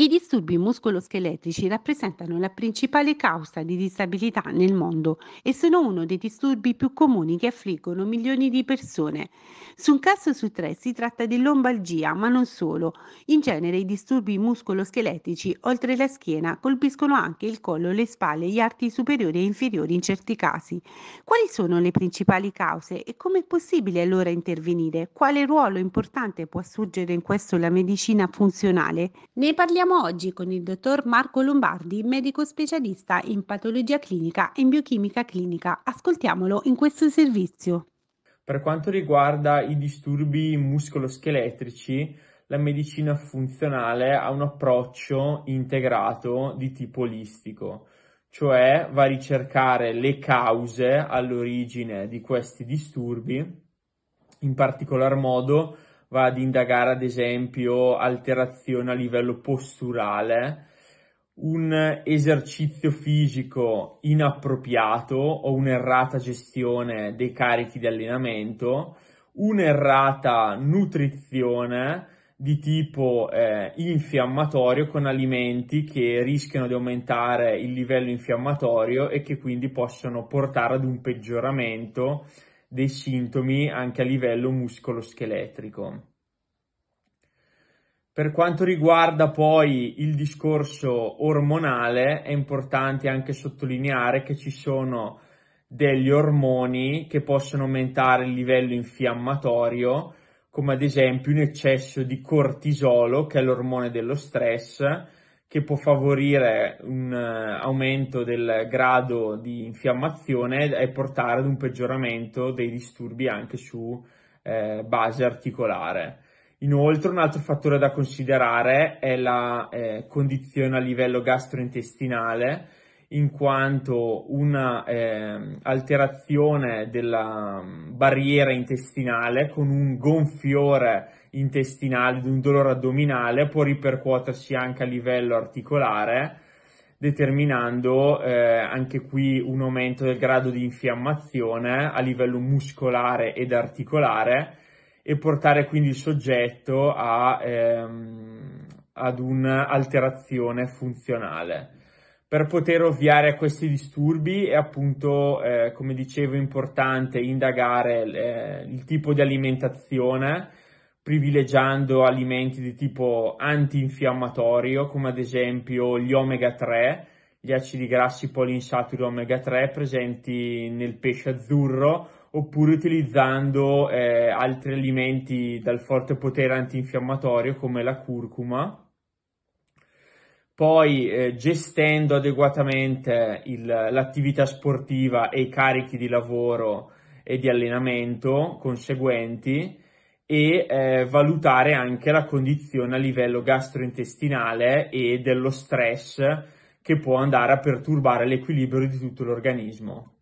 I disturbi muscoloscheletrici rappresentano la principale causa di disabilità nel mondo e sono uno dei disturbi più comuni che affliggono milioni di persone. Su un caso su tre si tratta di lombalgia, ma non solo. In genere i disturbi muscoloscheletrici, oltre la schiena, colpiscono anche il collo, le spalle, gli arti superiori e inferiori in certi casi. Quali sono le principali cause e come è possibile allora intervenire? Quale ruolo importante può assurgere in questo la medicina funzionale? Ne parliamo Parliamo oggi con il dottor Marco Lombardi, medico specialista in patologia clinica e in biochimica clinica. Ascoltiamolo in questo servizio. Per quanto riguarda i disturbi muscoloscheletrici, la medicina funzionale ha un approccio integrato di tipo olistico, cioè va a ricercare le cause all'origine di questi disturbi, in particolar modo va ad indagare ad esempio alterazioni a livello posturale, un esercizio fisico inappropriato o un'errata gestione dei carichi di allenamento, un'errata nutrizione di tipo eh, infiammatorio con alimenti che rischiano di aumentare il livello infiammatorio e che quindi possono portare ad un peggioramento dei sintomi anche a livello muscoloscheletrico. Per quanto riguarda poi il discorso ormonale, è importante anche sottolineare che ci sono degli ormoni che possono aumentare il livello infiammatorio, come ad esempio un eccesso di cortisolo, che è l'ormone dello stress, che può favorire un eh, aumento del grado di infiammazione e portare ad un peggioramento dei disturbi anche su eh, base articolare. Inoltre un altro fattore da considerare è la eh, condizione a livello gastrointestinale, in quanto una eh, alterazione della mm, barriera intestinale con un gonfiore intestinale, di un dolore addominale, può ripercuotersi anche a livello articolare, determinando eh, anche qui un aumento del grado di infiammazione a livello muscolare ed articolare e portare quindi il soggetto a, ehm, ad un'alterazione funzionale. Per poter ovviare a questi disturbi è appunto, eh, come dicevo, importante indagare eh, il tipo di alimentazione privilegiando alimenti di tipo antinfiammatorio, come ad esempio gli omega 3, gli acidi grassi polinsaturi omega 3 presenti nel pesce azzurro, oppure utilizzando eh, altri alimenti dal forte potere antinfiammatorio come la curcuma. Poi eh, gestendo adeguatamente il, l'attività sportiva e i carichi di lavoro e di allenamento conseguenti, e eh, valutare anche la condizione a livello gastrointestinale e dello stress che può andare a perturbare l'equilibrio di tutto l'organismo.